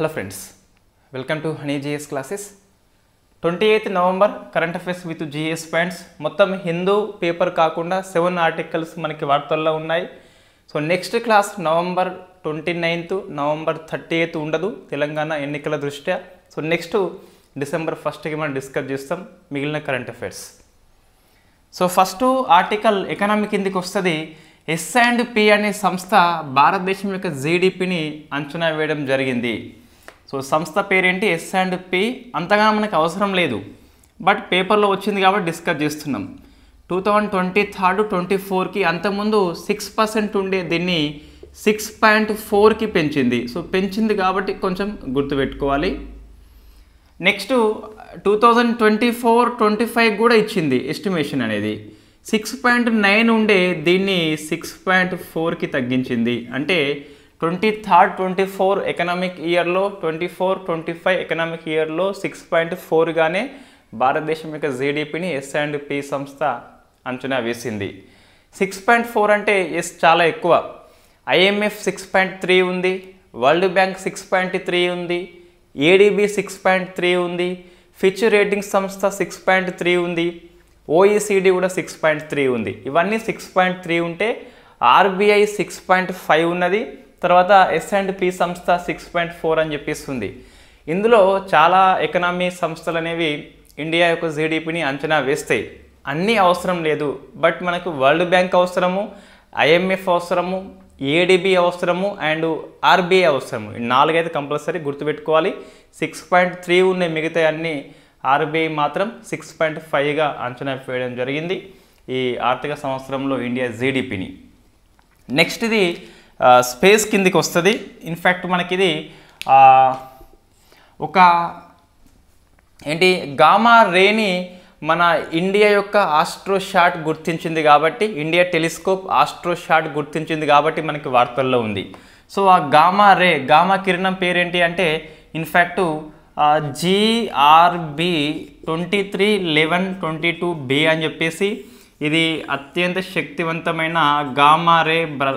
Hello friends welcome to Honey GS classes twenty eighth November current affairs with GS points మొత్తం Hindu paper కాకుండా seven articles మనకి వార్తల్లో ఉన్నాయి so next class November twenty ninth November thirty eighth ఉండదు తెలంగాణ ఎన్నికల దృష్ట్యా so next December ఫస్ట్కి మనం డిస్కస్ చేస్తాం మిగిలిన current affairs so first article economic కిందికి వస్తుంది ఎస్ అండ్ పి అనే సంస్థ భారతదేశం యొక్క జీడిపిని అంచనా వేయడం జరిగింది సో సంస్థ పేరేంటి ఎస్ అండ్ పి అంతగా మనకు అవసరం లేదు బట్ పేపర్లో వచ్చింది కాబట్టి డిస్కస్ చేస్తున్నాం two thousand twenty third twenty ఫోర్కి అంతకుముందు సిక్స్ పర్సెంట్ ఉండే దీన్ని సిక్స్ పాయింట్ ఫోర్కి పెంచింది సో పెంచింది కాబట్టి కొంచెం గుర్తుపెట్టుకోవాలి next two thousand twenty four twenty five కూడా ఇచ్చింది ఎస్టిమేషన్ అనేది సిక్స్ పాయింట్ నైన్ ఉండే దీన్ని సిక్స్ పాయింట్ ఫోర్కి తగ్గించింది అంటే twenty third twenty four economic ఇయర్లో twenty four twenty five economic ఇయర్లో సిక్స్ పాయింట్ ఫోర్గానే భారతదేశం యొక్క జీడిపిని ఎస్ అండ్ పి సంస్థ అంచనా వేసింది సిక్స్ పాయింట్ ఫోర్ అంటే ఎస్ చాలా ఎక్కువ ఐఎంఎఫ్ సిక్స్ పాయింట్ త్రీ ఉంది World Bank six point three ఉంది ఏడీబీ సిక్స్ పాయింట్ త్రీ ఉంది ఫిచ్ రేటింగ్ సంస్థ సిక్స్ పాయింట్ త్రీ ఉంది ఓఈసీడీ e కూడా సిక్స్ పాయింట్ త్రీ ఉంది ఇవన్నీ సిక్స్ పాయింట్ త్రీ ఉంటే ఆర్బీఐ సిక్స్ పాయింట్ ఫైవ్ ఉన్నది తర్వాత ఎస్ అండ్ పి సంస్థ సిక్స్ పాయింట్ ఫోర్ అని చెప్పిస్తుంది ఇందులో చాలా ఎకనామీ సంస్థలు అనేవి ఇండియా యొక్క జీడిపిని అంచనా వేస్తాయి అన్నీ అవసరం లేదు బట్ మనకు వరల్డ్ బ్యాంక్ అవసరము ఐఎంఎఫ్ అవసరము ఏడిబి అవసరము అండ్ ఆర్బీఐ అవసరము నాలుగైతే కంపల్సరీ గుర్తుపెట్టుకోవాలి సిక్స్ పాయింట్ త్రీ ఉన్నాయి మిగతా అన్నీ ఆర్బీఐ మాత్రం సిక్స్ పాయింట్ ఫైవ్గా అంచనా వేయడం జరిగింది ఈ ఆర్థిక సంవత్సరంలో ఇండియా జీడిపిని నెక్స్ట్ ఇది స్పేస్ కిందికి వస్తుంది ఇన్ఫ్యాక్ట్ మనకి ఇది ఒక ఏంటి గామా రేని మన ఇండియా యొక్క ఆస్ట్రోషాట్ గుర్తించింది కాబట్టి ఇండియా టెలిస్కోప్ ఆస్ట్రోషాట్ గుర్తించింది కాబట్టి మనకి వార్తల్లో ఉంది సో ఆ గామా రే గామా కిరణం పేరేంటి అంటే in fact GRB twenty three eleven twenty two B అని చెప్పేసి ఇది అత్యంత శక్తివంతమైన గామారే బ్ర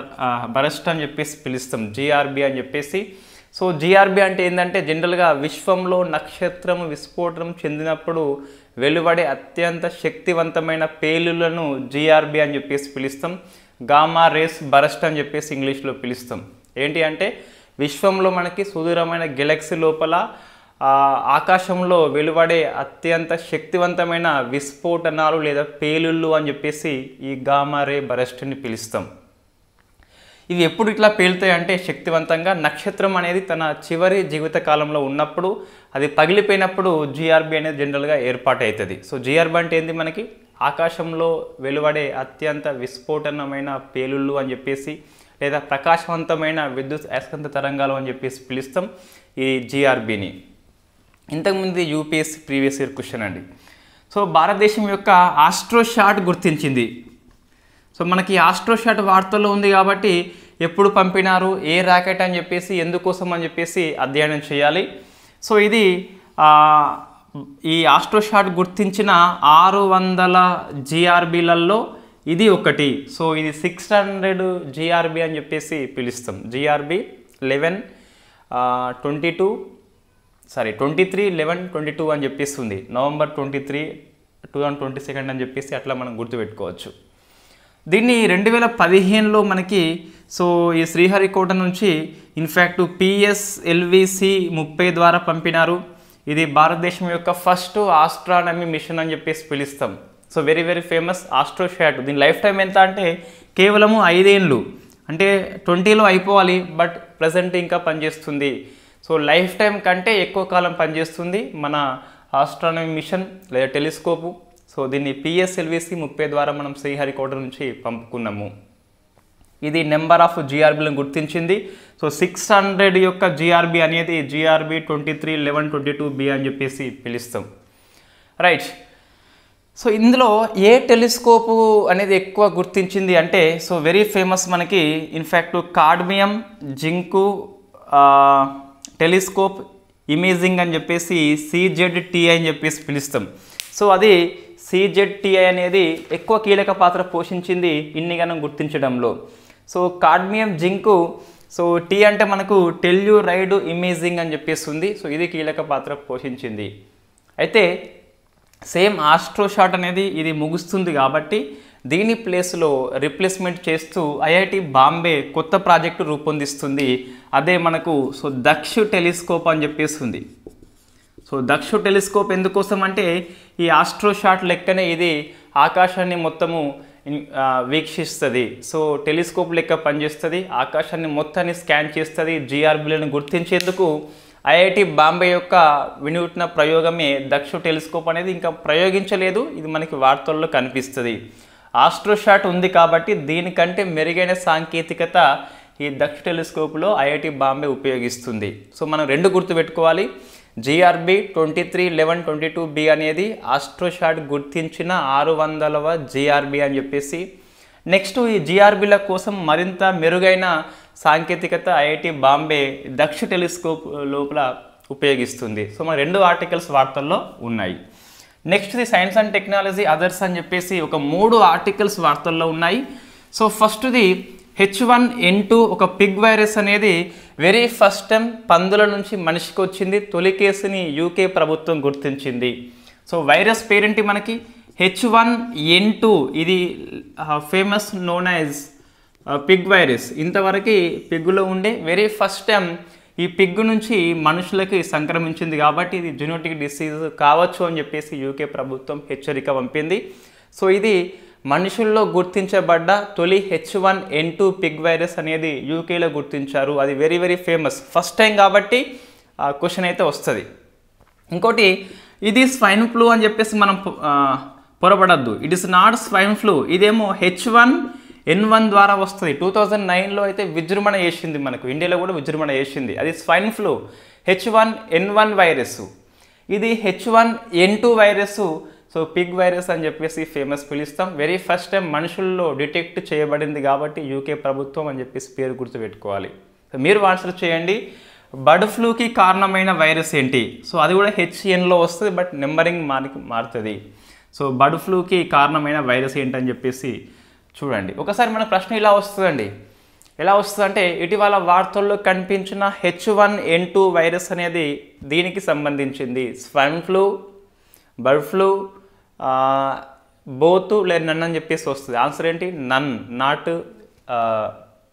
బరస్ట్ అని చెప్పేసి పిలుస్తాం జిఆర్బి అని చెప్పేసి సో జిఆర్బి అంటే ఏంటంటే జనరల్గా విశ్వంలో నక్షత్రం విస్ఫోటనం చెందినప్పుడు వెలువడే అత్యంత శక్తివంతమైన పేలులను జిఆర్బి అని చెప్పేసి పిలుస్తాం గామా రేస్ బరస్ట్ అని చెప్పేసి ఇంగ్లీష్లో పిలుస్తాం ఏంటి అంటే విశ్వంలో మనకి సుదూరమైన గెలక్సీ లోపల ఆకాశంలో వెలువడే అత్యంత శక్తివంతమైన విస్ఫోటనాలు లేదా పేలుళ్ళు అని చెప్పేసి ఈ గామారే బరస్ట్ని పిలుస్తాం ఇవి ఎప్పుడు ఇట్లా పేలుతాయంటే శక్తివంతంగా నక్షత్రం అనేది తన చివరి జీవిత కాలంలో ఉన్నప్పుడు అది పగిలిపోయినప్పుడు జిఆర్బి అనేది జనరల్గా ఏర్పాటవుతుంది సో జిఆర్బి అంటే ఏంది మనకి ఆకాశంలో వెలువడే అత్యంత విస్ఫోటనమైన పేలుళ్ళు అని చెప్పేసి లేదా ప్రకాశవంతమైన విద్యుత్ అయస్కంత తరంగాలు అని చెప్పేసి పిలుస్తాం ఈ జిఆర్బిని ఇంతకుముందు యూపీఎస్సీ ప్రీవియస్ ఇయర్ క్వశ్చన్ అండి సో భారతదేశం యొక్క ఆస్ట్రోషాట్ గుర్తించింది సో మనకి ఆస్ట్రోషాట్ వార్తల్లో ఉంది కాబట్టి ఎప్పుడు పంపినారు ఏ ర్యాకెట్ అని చెప్పేసి ఎందుకోసం అని చెప్పేసి అధ్యయనం చేయాలి సో ఇది ఈ ఆస్ట్రోషాట్ గుర్తించిన ఆరు వందల జిఆర్బీలలో ఇది ఒకటి సో ఇది సిక్స్ హండ్రెడ్ జిఆర్బి అని చెప్పేసి పిలుస్తాం GRB eleven twenty two sorry twenty three eleven twenty two అని చెప్పిస్తుంది November twenty three two thousand twenty second అని చెప్పేసి అట్లా మనం గుర్తుపెట్టుకోవచ్చు దీన్ని రెండు వేల పదిహేనులో మనకి సో ఈ శ్రీహరికోట నుంచి ఇన్ఫ్యాక్ట్ పిఎస్ఎల్విసి ముప్పై ద్వారా పంపినారు ఇది భారతదేశం యొక్క ఫస్ట్ ఆస్ట్రానమీ మిషన్ అని చెప్పేసి పిలుస్తాం so very very famous AstroSat దీని లైఫ్ టైం ఎంత అంటే కేవలము ఐదేళ్ళు అంటే ట్వంటీలో అయిపోవాలి బట్ ప్రజెంట్ ఇంకా పనిచేస్తుంది సో లైఫ్ టైం కంటే ఎక్కువ కాలం పనిచేస్తుంది మన ఆస్ట్రానమీ మిషన్ లేదా టెలిస్కోపు సో దీన్ని పిఎస్ఎల్విసి ముప్పై ద్వారా మనం శ్రీహరికోట నుంచి పంపుకున్నాము ఇది నెంబర్ ఆఫ్ జిఆర్బీలను గుర్తించింది సో సిక్స్ హండ్రెడ్ యొక్క జిఆర్బి అనేది GRB twenty three eleven twenty two B అని చెప్పేసి పిలుస్తాం రైట్ సో ఇందులో ఏ టెలిస్కోపు అనేది ఎక్కువ గుర్తించింది అంటే సో వెరీ ఫేమస్ మనకి in fact cadmium zinc telescope imaging అని చెప్పేసి సిజెడ్టీఐ అని చెప్పేసి పిలుస్తాం సో అది సిజెడ్టీఐ అనేది ఎక్కువ కీలక పాత్ర పోషించింది ఇన్నిగనం గుర్తించడంలో so cadmium zinc so T అంటే మనకు టెల్యూరైడ్ ఇమేజింగ్ అని చెప్పేసి ఉంది సో ఇది కీలక పాత్ర పోషించింది అయితే సేమ్ ఆస్ట్రోషాట్ అనేది ఇది ముగుస్తుంది కాబట్టి దీని ప్లేస్లో రిప్లేస్మెంట్ చేస్తూ ఐఐటి బాంబే కొత్త ప్రాజెక్టు రూపొందిస్తుంది అదే మనకు సో దక్షు టెలిస్కోప్ అని చెప్పేస్తుంది సో దక్షు టెలిస్కోప్ ఎందుకోసం అంటే ఈ ఆస్ట్రోషాట్ లెక్కనే ఇది ఆకాశాన్ని మొత్తము వీక్షిస్తుంది సో టెలిస్కోప్ లెక్క పనిచేస్తుంది ఆకాశాన్ని మొత్తాన్ని స్కాన్ చేస్తుంది జిఆర్బిలను గుర్తించేందుకు ఐఐటి బాంబే యొక్క వినూత్న ప్రయోగమే దక్ష టెలిస్కోప్ అనేది ఇంకా ప్రయోగించలేదు ఇది మనకి వార్తల్లో కనిపిస్తుంది ఆస్ట్రోషాట్ ఉంది కాబట్టి దీనికంటే మెరుగైన సాంకేతికత ఈ దక్ష టెలిస్కోప్లో ఐఐటి బాంబే ఉపయోగిస్తుంది సో మనం రెండు గుర్తుపెట్టుకోవాలి GRB twenty three eleven twenty two B అనేది ఆస్ట్రోషాట్ గుర్తించిన ఆరు వందలవ జిఆర్బి అని చెప్పేసి నెక్స్ట్ ఈ జిఆర్బిల కోసం మరింత మెరుగైన సాంకేతికత ఐఐటి బాంబే దక్ష టెలిస్కోప్ లోపల ఉపయోగిస్తుంది సో మన రెండు ఆర్టికల్స్ వార్తల్లో ఉన్నాయి నెక్స్ట్ది సైన్స్ అండ్ టెక్నాలజీ అదర్స్ అని చెప్పేసి ఒక మూడు ఆర్టికల్స్ వార్తల్లో ఉన్నాయి సో ఫస్ట్ది హెచ్ వన్ ఎన్ టూ ఒక పిగ్ వైరస్ అనేది వెరీ ఫస్ట్ టైం పందుల నుంచి మనిషికి వచ్చింది తొలి కేసుని యూకే ప్రభుత్వం గుర్తించింది సో వైరస్ పేరేంటి మనకి హెచ్ వన్ ఎన్ టూ ఇది famous known as pig virus ఇంతవరకు పిగ్గులో ఉండే వెరీ ఫస్ట్ టైం ఈ పిగ్ నుంచి మనుషులకి సంక్రమించింది కాబట్టి ఇది జునోటిక్ డిసీజ్ కావచ్చు అని చెప్పేసి యూకే ప్రభుత్వం హెచ్చరిక పంపింది సో ఇది మనుషుల్లో గుర్తించబడ్డ తొలి H one N two pig virus అనేది యూకేలో గుర్తించారు అది very very famous first time కాబట్టి క్వశ్చన్ అయితే వస్తుంది ఇంకోటి ఇది స్వైన్ ఫ్లూ అని చెప్పేసి మనం పొరపడద్దు it is not swine flu ఇదేమో హెచ్ వన్ ఎన్ వన్ ద్వారా వస్తుంది టూ థౌజండ్ నైన్లో అయితే విజృంభణ చేసింది మనకు ఇండియాలో కూడా విజృంభణ చేసింది అది swine flu H one N one virus ఇది H one N two virus so pig virus అని చెప్పేసి ఫేమస్ పిలుస్తాం వెరీ ఫస్ట్ టైం మనుషుల్లో డిటెక్ట్ చేయబడింది కాబట్టి యూకే ప్రభుత్వం అని చెప్పేసి పేరు గుర్తుపెట్టుకోవాలి సో మీరు ఆన్సర్ చేయండి బర్డ్ ఫ్లూకి కారణమైన వైరస్ ఏంటి సో అది కూడా హెచ్ఎన్లో వస్తుంది బట్ నెంబరింగ్ మారి మారుతుంది సో బర్డ్ ఫ్లూకి కారణమైన వైరస్ ఏంటని చెప్పేసి చూడండి ఒకసారి మన ప్రశ్న ఇలా వస్తుందండి ఎలా వస్తుందంటే ఇటీవల వార్తల్లో కనిపించిన H one N two virus అనేది దీనికి సంబంధించింది swine flu bird flu both లేదు నన్ను అని చెప్పేసి వస్తుంది ఆన్సర్ ఏంటి నన్ నాట్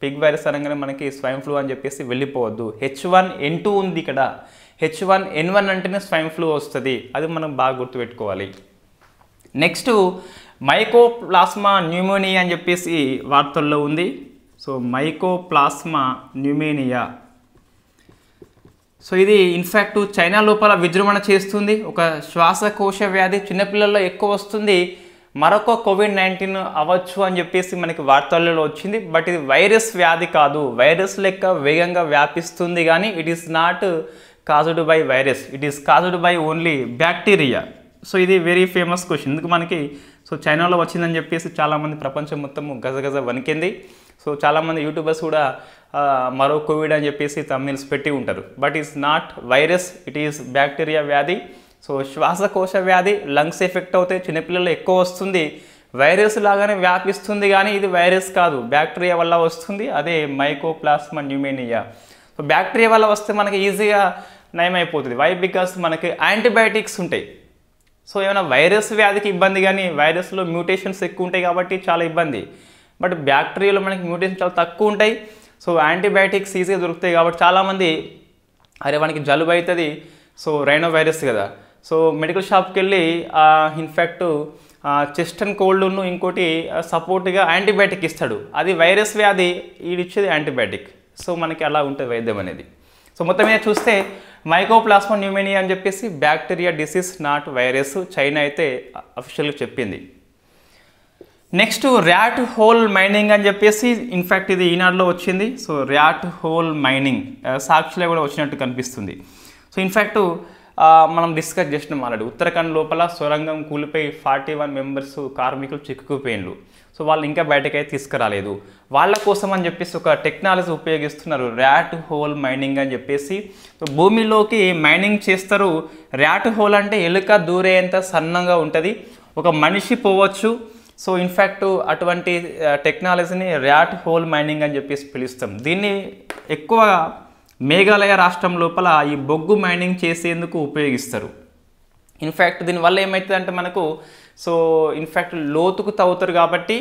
పిగ్ వైరస్ అనగానే మనకి స్వైన్ ఫ్లూ అని చెప్పేసి వెళ్ళిపోవద్దు హెచ్ వన్ ఎన్ టూ ఉంది ఇక్కడ హెచ్ వన్ ఎన్ వన్ అంటేనే స్వైన్ ఫ్లూ వస్తుంది అది మనం బాగా గుర్తుపెట్టుకోవాలి నెక్స్ట్ మైకోప్లాస్మా న్యూమోనియా అని చెప్పేసి వార్తల్లో ఉంది సో మైకోప్లాస్మా న్యూమోనియా సో ఇది ఇన్ఫ్యాక్ట్ చైనా లోపల విజృంభణ చేస్తుంది ఒక శ్వాసకోశ వ్యాధి చిన్నపిల్లల్లో ఎక్కువ వస్తుంది మరొక కోవిడ్ నైన్టీన్ అవ్వచ్చు అని చెప్పేసి మనకి వార్తల్లో వచ్చింది బట్ ఇది వైరస్ వ్యాధి కాదు వైరస్ లెక్క వేగంగా వ్యాపిస్తుంది కానీ it is not caused by virus it is caused by only bacteria so ఇది వెరీ ఫేమస్ క్వశ్చన్ ఎందుకు మనకి సో చైనాలో వచ్చిందని చెప్పేసి చాలామంది ప్రపంచం మొత్తం గజగజ వణికింది సో చాలామంది యూట్యూబర్స్ కూడా మరో కోవిడ్ అని చెప్పేసి తమ్మిల్స్ పెట్టి ఉంటారు but is not virus it is bacteria వ్యాధి సో శ్వాసకోశ వ్యాధి లంగ్స్ ఎఫెక్ట్ అవుతాయి చిన్నపిల్లలు ఎక్కువ వస్తుంది వైరస్ లాగానే వ్యాపిస్తుంది కానీ ఇది వైరస్ కాదు బ్యాక్టీరియా వల్ల వస్తుంది అదే మైకోప్లాస్మా న్యూమేనియా సో బ్యాక్టీరియా వల్ల వస్తే మనకి ఈజీగా నయమైపోతుంది వై బికాస్ మనకి యాంటీబయాటిక్స్ ఉంటాయి సో ఏమైనా వైరస్ వ్యాధికి ఇబ్బంది కానీ వైరస్లో మ్యూటేషన్స్ ఎక్కువ ఉంటాయి కాబట్టి చాలా ఇబ్బంది బట్ బ్యాక్టీరియాలో మనకి మ్యూటేషన్ చాలా తక్కువ ఉంటాయి సో యాంటీబయాటిక్స్ ఈజీగా దొరుకుతాయి కాబట్టి చాలామంది అరే మనకి జలుబు అవుతుంది సో రైనో వైరస్ కదా సో మెడికల్ షాప్కి వెళ్ళి ఇన్ఫ్యాక్ట్ చెస్ట్ అండ్ కోల్డ్ను ఇంకోటి సపోర్ట్గా యాంటీబయాటిక్ ఇస్తాడు అది వైరస్ వ్యాధి ఈడిచ్చేది యాంటీబయాటిక్ సో మనకి అలా ఉంటుంది వైద్యం అనేది సో మొత్తం మీద చూస్తే మైకోప్లాస్మా న్యూమేనియా అని చెప్పేసి bacteria disease not virus China అయితే అఫీషియల్గా చెప్పింది నెక్స్ట్ ర్యాట్ హోల్ మైనింగ్ అని చెప్పేసి ఇన్ఫ్యాక్ట్ ఇది ఈనాడులో వచ్చింది సో ర్యాట్ హోల్ మైనింగ్ సాక్షిలో కూడా వచ్చినట్టు కనిపిస్తుంది సో ఇన్ఫ్యాక్ట్ మనం డిస్కస్ చేసినాం ఆల్రెడీ ఉత్తరాఖండ్ లోపల సొరంగం కూలిపోయి ఫార్టీ వన్ మెంబర్స్ కార్మికులు చిక్కుకుపోయినరు సో వాళ్ళు ఇంకా బయటకైతే తీసుకురాలేదు వాళ్ళ కోసం అని చెప్పేసి ఒక టెక్నాలజీ ఉపయోగిస్తున్నారు ర్యాట్ హోల్ మైనింగ్ అని చెప్పేసి భూమిలోకి మైనింగ్ చేస్తారు ర్యాట్ హోల్ అంటే ఎలుక దూరేంత సన్నంగా ఉంటుంది ఒక మనిషి పోవచ్చు సో ఇన్ఫ్యాక్ట్ అటువంటి టెక్నాలజీని ర్యాట్ హోల్ మైనింగ్ అని చెప్పేసి పిలుస్తాం దీన్ని ఎక్కువ మేఘాలయ రాష్ట్రం లోపల ఈ బొగ్గు మైనింగ్ చేసేందుకు ఉపయోగిస్తారు ఇన్ఫ్యాక్ట్ దీనివల్ల ఏమవుతుందంటే మనకు సో ఇన్ఫ్యాక్ట్ లోతుకు తవ్వుతారు కాబట్టి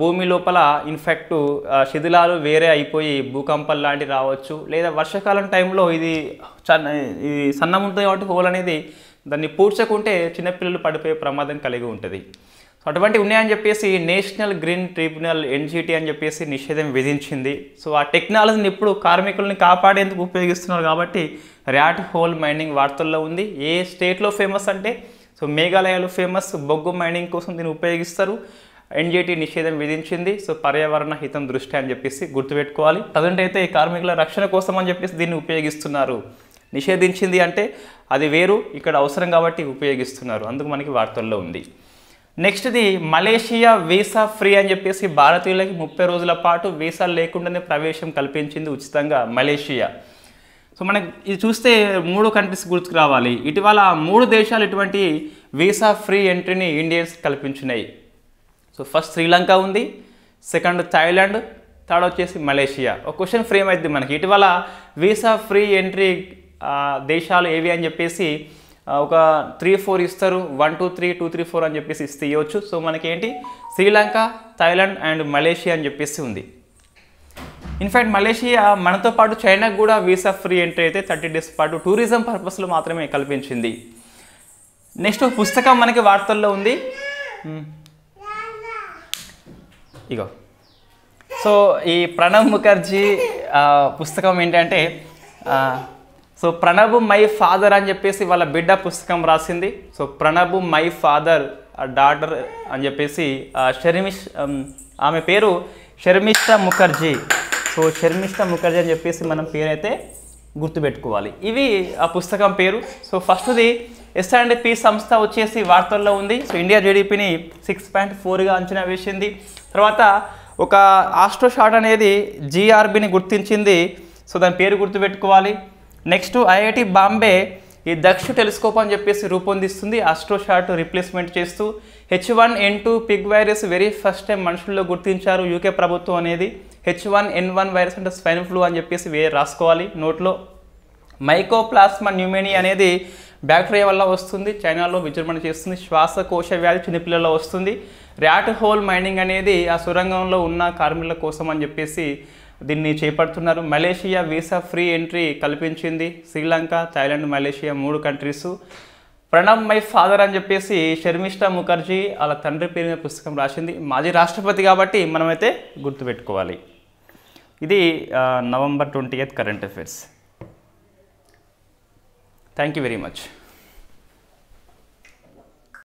భూమి లోపల ఇన్ఫ్యాక్ట్ శిథిలాలు వేరే అయిపోయి భూకంపాలు లాంటివి రావచ్చు లేదా వర్షాకాలం టైంలో ఇది ఇది సన్నం ఉంటుంది కాబట్టి హోల్ అనేది దాన్ని పూడ్చకుంటే చిన్నపిల్లలు పడిపోయే ప్రమాదం కలిగి ఉంటుంది సో అటువంటి ఉన్నాయని చెప్పేసి నేషనల్ గ్రీన్ ట్రిబ్యునల్ ఎన్జిటి అని చెప్పేసి నిషేధం విధించింది సో ఆ టెక్నాలజీని ఇప్పుడు కార్మికుల్ని కాపాడేందుకు ఉపయోగిస్తున్నారు కాబట్టి ర్యాట్ హోల్ మైనింగ్ వార్తల్లో ఉంది ఏ స్టేట్లో ఫేమస్ అంటే సో మేఘాలయలో ఫేమస్ బొగ్గు మైనింగ్ కోసం దీన్ని ఉపయోగిస్తారు ఎన్జీటీ నిషేధం విధించింది సో పర్యావరణ హితం దృష్టి అని చెప్పేసి గుర్తుపెట్టుకోవాలి ప్రజెంట్ అయితే ఈ కార్మికుల రక్షణ కోసం అని చెప్పేసి దీన్ని ఉపయోగిస్తున్నారు నిషేధించింది అంటే అది వేరు ఇక్కడ అవసరం కాబట్టి ఉపయోగిస్తున్నారు అందుకు మనకి వార్తల్లో ఉంది నెక్స్ట్ది మలేషియా వీసా ఫ్రీ అని చెప్పేసి భారతీయులకి ముప్పై రోజుల పాటు వీసా లేకుండానే ప్రవేశం కల్పించింది ఉచితంగా మలేషియా సో మనకి ఇది చూస్తే మూడు కంట్రీస్ గుర్తుకు రావాలి ఇటీవల మూడు దేశాలు ఇటువంటి వీసా ఫ్రీ ఎంట్రీని ఇండియన్స్ కల్పించినాయి సో ఫస్ట్ శ్రీలంక ఉంది సెకండ్ థాయిలాండ్ థర్డ్ వచ్చేసి మలేషియా ఒక క్వశ్చన్ ఫ్రేమ్ అవుతుంది మనకి ఇటీవల వీసా ఫ్రీ ఎంట్రీ దేశాలు ఏవి అని చెప్పేసి ఒక త్రీ ఫోర్ ఇస్తారు one two three two three four అని చెప్పేసి ఇస్తే ఇవ్వచ్చు సో మనకి ఏంటి శ్రీలంక థాయిలాండ్ అండ్ మలేషియా అని చెప్పేసి ఉంది ఇన్ఫ్యాక్ట్ మలేషియా మనతో పాటు చైనాకు కూడా వీసా ఫ్రీ ఎంట్రీ అయితే థర్టీ డేస్ పాటు టూరిజం పర్పస్లో మాత్రమే కల్పించింది నెక్స్ట్ పుస్తకం మనకి వార్తల్లో ఉంది hmm. ఇగో సో ఈ ప్రణబ్ ముఖర్జీ పుస్తకం ఏంటంటే సో ప్రణబ్ మై ఫాదర్ అని చెప్పేసి వాళ్ళ బిడ్డ పుస్తకం రాసింది so Pranab my father daughter అని చెప్పేసి షర్మిష్ ఆమె పేరు షర్మిష్ట ముఖర్జీ సో శర్మిష్ట ముఖర్జీ అని చెప్పేసి మనం పేరైతే గుర్తుపెట్టుకోవాలి ఇవి ఆ పుస్తకం పేరు సో ఫస్ట్ది ఎస్ అండ్ పీ సంస్థ వచ్చేసి వార్తల్లో ఉంది సో ఇండియా జీడిపిని సిక్స్ పాయింట్ ఫోర్గా అంచనా వేసింది తర్వాత ఒక ఆస్ట్రోషాట్ షాట్ అనేది జీఆర్బిని గుర్తించింది సో దాని పేరు గుర్తుపెట్టుకోవాలి నెక్స్ట్ ఐఐటి బాంబే ఈ దక్ష టెలిస్కోప్ అని చెప్పేసి రూపొందిస్తుంది ఆస్ట్రోషాట్ రిప్లేస్మెంట్ చేస్తూ H one N two pig virus very first time మనుషుల్లో గుర్తించారు యూకే ప్రభుత్వం అనేది H one N one virus అంటే స్వైన్ ఫ్లూ అని చెప్పేసి వే రాసుకోవాలి నోట్లో మైకోప్లాస్మా న్యూమేనియా అనేది బ్యాక్టీరియా వల్ల వస్తుంది చైనాలో విజృంభణ చేస్తుంది శ్వాసకోశ వ్యాధి చిన్నపిల్లల్లో వస్తుంది ర్యాట్ హోల్ మైనింగ్ అనేది ఆ సురంగంలో ఉన్న కార్మికుల కోసం అని చెప్పేసి దీన్ని చేపడుతున్నారు మలేషియా వీసా ఫ్రీ ఎంట్రీ కల్పించింది శ్రీలంక థాయిలాండ్ మలేషియా మూడు కంట్రీసు ప్రణబ్ మై ఫాదర్ అని చెప్పేసి షర్మిష్ట ముఖర్జీ వాళ్ళ తండ్రి పేరు మీద పుస్తకం రాసింది మాజీ రాష్ట్రపతి కాబట్టి మనమైతే గుర్తుపెట్టుకోవాలి ఇది November twenty eighth current affairs thank you very much